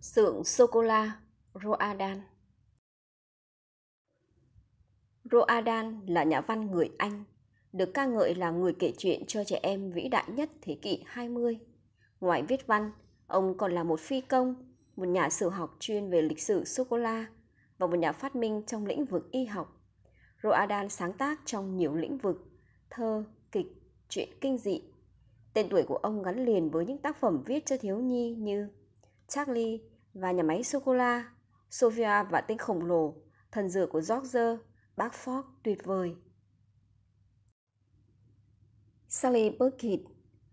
Sưởng sô-cô-la Roadan Roadan là nhà văn người Anh, được ca ngợi là người kể chuyện cho trẻ em vĩ đại nhất thế kỷ 20. Ngoài viết văn, ông còn là một phi công, một nhà sử học chuyên về lịch sử sô-cô-la và một nhà phát minh trong lĩnh vực y học. Roadan sáng tác trong nhiều lĩnh vực, thơ, kịch, truyện kinh dị. Tên tuổi của ông gắn liền với những tác phẩm viết cho thiếu nhi như Charlie, và nhà máy sô-cô-la, Sofia và tinh khổng lồ, thần dược của George, bác Ford tuyệt vời. Sally Burkett,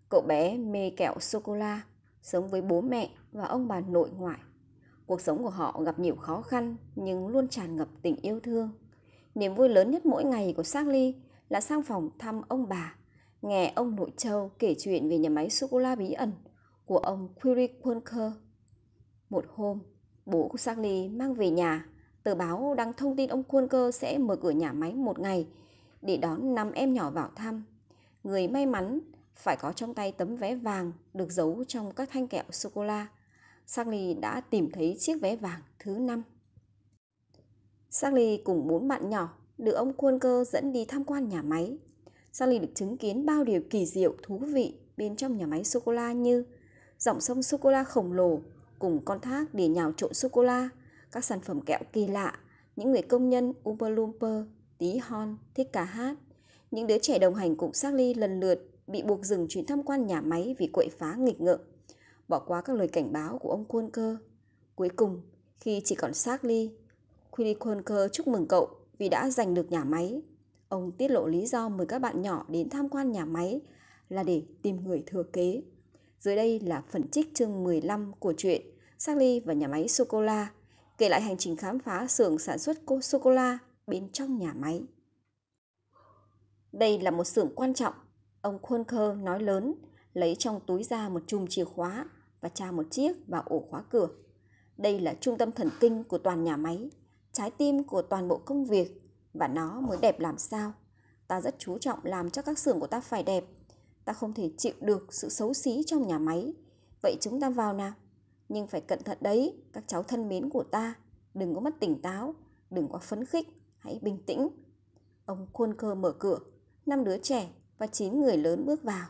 cậu bé mê kẹo sô-cô-la, sống với bố mẹ và ông bà nội ngoại. Cuộc sống của họ gặp nhiều khó khăn nhưng luôn tràn ngập tình yêu thương. Niềm vui lớn nhất mỗi ngày của Sally là sang phòng thăm ông bà, nghe ông nội châu kể chuyện về nhà máy sô-cô-la bí ẩn của ông Quiric Punker một hôm, bố của Sally mang về nhà tờ báo đăng thông tin ông Khuôn Cơ sẽ mở cửa nhà máy một ngày để đón năm em nhỏ vào thăm. Người may mắn phải có trong tay tấm vé vàng được giấu trong các thanh kẹo sô-cô-la. Sally đã tìm thấy chiếc vé vàng thứ năm. Sally cùng bốn bạn nhỏ được ông Khuôn Cơ dẫn đi tham quan nhà máy. Sally được chứng kiến bao điều kỳ diệu thú vị bên trong nhà máy sô-cô-la như dòng sông sô-cô-la khổng lồ cùng con thác để nhào trộn sô-cô-la, các sản phẩm kẹo kỳ lạ, những người công nhân Umper Lumper, tí hon, thích ca hát. Những đứa trẻ đồng hành cùng Charlie lần lượt bị buộc dừng chuyến tham quan nhà máy vì quậy phá nghịch ngợm, bỏ qua các lời cảnh báo của ông Quân Cơ. Cuối cùng, khi chỉ còn Charlie, Quilly Quân Cơ chúc mừng cậu vì đã giành được nhà máy. Ông tiết lộ lý do mời các bạn nhỏ đến tham quan nhà máy là để tìm người thừa kế. Dưới đây là phần trích chương 15 của truyện Sally và nhà máy sô-cô-la, kể lại hành trình khám phá xưởng sản xuất sô-cô-la bên trong nhà máy. Đây là một xưởng quan trọng, ông khuôn Khôn nói lớn, lấy trong túi ra một chùm chìa khóa và tra một chiếc vào ổ khóa cửa. Đây là trung tâm thần kinh của toàn nhà máy, trái tim của toàn bộ công việc và nó mới đẹp làm sao. Ta rất chú trọng làm cho các xưởng của ta phải đẹp ta không thể chịu được sự xấu xí trong nhà máy vậy chúng ta vào nào nhưng phải cẩn thận đấy các cháu thân mến của ta đừng có mất tỉnh táo đừng quá phấn khích hãy bình tĩnh ông khuôn cơ mở cửa năm đứa trẻ và chín người lớn bước vào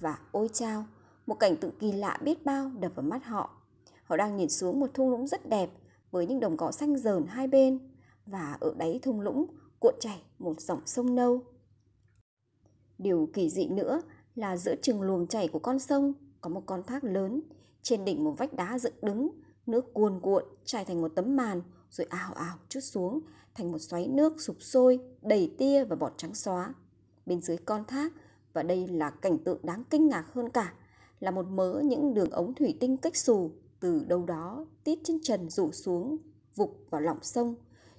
và ôi chao một cảnh tượng kỳ lạ biết bao đập vào mắt họ họ đang nhìn xuống một thung lũng rất đẹp với những đồng cỏ xanh dờn hai bên và ở đáy thung lũng cuộn chảy một dòng sông nâu điều kỳ dị nữa là giữa trường luồng chảy của con sông có một con thác lớn trên đỉnh một vách đá dựng đứng nước cuồn cuộn chảy thành một tấm màn rồi ào ào chút xuống thành một xoáy nước sụp sôi đầy tia và bọt trắng xóa bên dưới con thác và đây là cảnh tượng đáng kinh ngạc hơn cả là một mớ những đường ống thủy tinh cách xù từ đâu đó tít trên trần rủ xuống vục vào lòng sông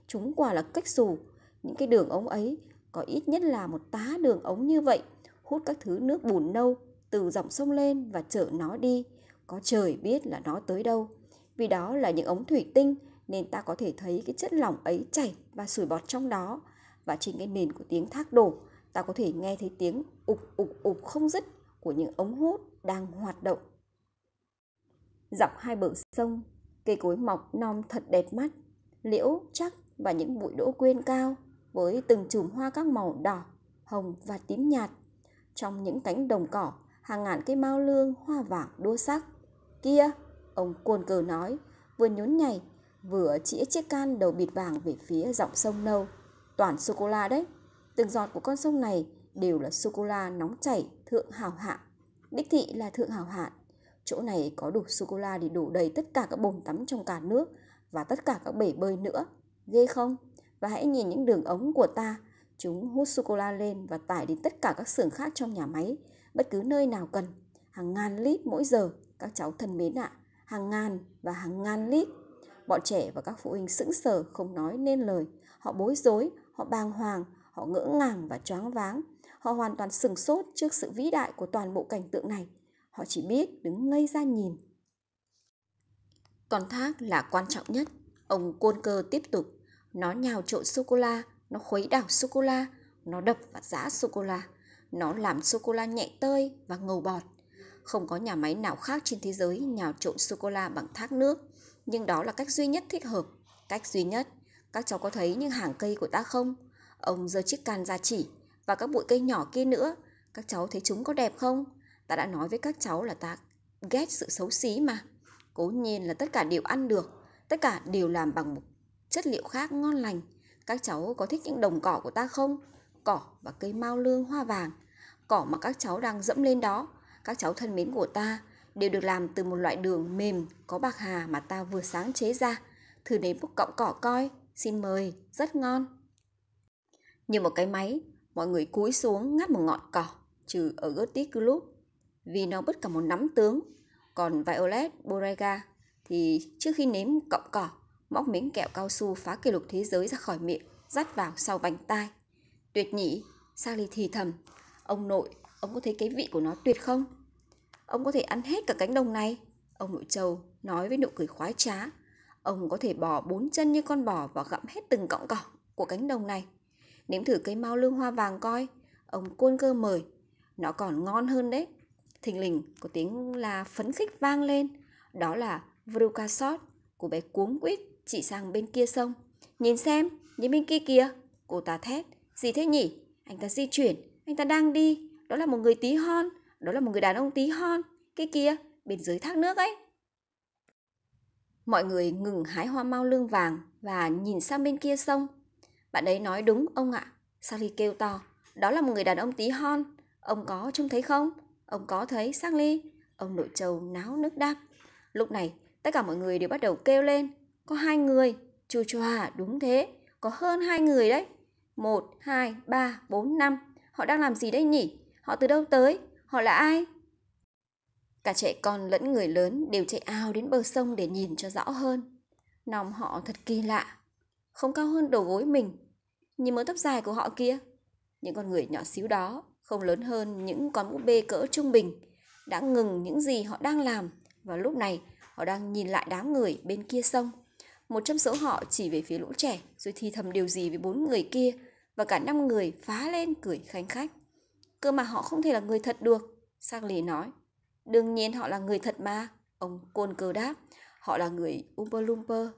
chúng quả là cách xù những cái đường ống ấy có ít nhất là một tá đường ống như vậy hút các thứ nước bùn nâu từ dòng sông lên và chở nó đi có trời biết là nó tới đâu vì đó là những ống thủy tinh nên ta có thể thấy cái chất lỏng ấy chảy và sủi bọt trong đó và trên cái nền của tiếng thác đổ ta có thể nghe thấy tiếng ục ục ục không dứt của những ống hút đang hoạt động dọc hai bờ sông cây cối mọc non thật đẹp mắt liễu chắc và những bụi đỗ quyên cao với từng chùm hoa các màu đỏ hồng và tím nhạt trong những cánh đồng cỏ, hàng ngàn cây mao lương hoa vàng đua sắc. Kia, ông cuồn cờ nói, vừa nhún nhảy, vừa chĩa chiếc can đầu bịt vàng về phía dòng sông nâu. Toàn sô-cô-la đấy, từng giọt của con sông này đều là sô-cô-la nóng chảy thượng hảo hạng Đích thị là thượng hảo hạng Chỗ này có đủ sô-cô-la để đổ đầy tất cả các bồn tắm trong cả nước và tất cả các bể bơi nữa. Ghê không? Và hãy nhìn những đường ống của ta, Chúng hút sô-cô-la lên và tải đến tất cả các xưởng khác trong nhà máy, bất cứ nơi nào cần. Hàng ngàn lít mỗi giờ, các cháu thân mến ạ, à, hàng ngàn và hàng ngàn lít. Bọn trẻ và các phụ huynh sững sờ không nói nên lời. Họ bối rối, họ bàng hoàng, họ ngỡ ngàng và choáng váng. Họ hoàn toàn sừng sốt trước sự vĩ đại của toàn bộ cảnh tượng này. Họ chỉ biết đứng ngây ra nhìn. Còn thác là quan trọng nhất. Ông côn cơ tiếp tục. Nó nhào trộn sô-cô-la nó khuấy đảo sô cô la nó đập và giã sô cô la nó làm sô cô la nhẹ tơi và ngầu bọt không có nhà máy nào khác trên thế giới nhào trộn sô cô la bằng thác nước nhưng đó là cách duy nhất thích hợp cách duy nhất các cháu có thấy những hàng cây của ta không ông giơ chiếc can ra chỉ và các bụi cây nhỏ kia nữa các cháu thấy chúng có đẹp không ta đã nói với các cháu là ta ghét sự xấu xí mà cố nhiên là tất cả đều ăn được tất cả đều làm bằng một chất liệu khác ngon lành các cháu có thích những đồng cỏ của ta không? Cỏ và cây mao lương hoa vàng, cỏ mà các cháu đang dẫm lên đó, các cháu thân mến của ta, đều được làm từ một loại đường mềm có bạc hà mà ta vừa sáng chế ra. Thử nếm một cọng cỏ coi, xin mời, rất ngon. Như một cái máy, mọi người cúi xuống ngắt một ngọn cỏ, trừ ở Gertie Club, vì nó bất cả một nắm tướng. Còn Violet Borrega thì trước khi nếm cọng cỏ móc miếng kẹo cao su phá kỷ lục thế giới ra khỏi miệng, dắt vào sau vành tai. Tuyệt nhỉ, Sally thì thầm. Ông nội, ông có thấy cái vị của nó tuyệt không? Ông có thể ăn hết cả cánh đồng này. Ông nội châu nói với nụ cười khoái trá. Ông có thể bò bốn chân như con bò và gặm hết từng cọng cỏ của cánh đồng này. Nếm thử cây mau lương hoa vàng coi. Ông côn cơ mời. Nó còn ngon hơn đấy. Thình lình có tiếng là phấn khích vang lên. Đó là Vrukasot của bé cuống quýt chỉ sang bên kia sông. Nhìn xem, nhìn bên kia kia cô ta thét. Gì thế nhỉ? Anh ta di chuyển, anh ta đang đi. Đó là một người tí hon, đó là một người đàn ông tí hon. Cái kia, bên dưới thác nước ấy. Mọi người ngừng hái hoa mau lương vàng và nhìn sang bên kia sông. Bạn ấy nói đúng ông ạ. Sally kêu to. Đó là một người đàn ông tí hon. Ông có trông thấy không? Ông có thấy Sally? Ông nội trầu náo nước đáp. Lúc này, tất cả mọi người đều bắt đầu kêu lên. Có hai người, chua chua à, đúng thế, có hơn hai người đấy. Một, hai, ba, bốn, năm. Họ đang làm gì đây nhỉ? Họ từ đâu tới? Họ là ai? Cả trẻ con lẫn người lớn đều chạy ao đến bờ sông để nhìn cho rõ hơn. Nòng họ thật kỳ lạ, không cao hơn đầu gối mình. Nhìn mớ tóc dài của họ kia, những con người nhỏ xíu đó không lớn hơn những con búp bê cỡ trung bình đã ngừng những gì họ đang làm và lúc này họ đang nhìn lại đám người bên kia sông một trong số họ chỉ về phía lũ trẻ rồi thì thầm điều gì với bốn người kia và cả năm người phá lên cười khánh khách. Cơ mà họ không thể là người thật được, Sang Lì nói. Đương nhiên họ là người thật mà, ông Côn Cơ đáp. Họ là người Umper Lumper,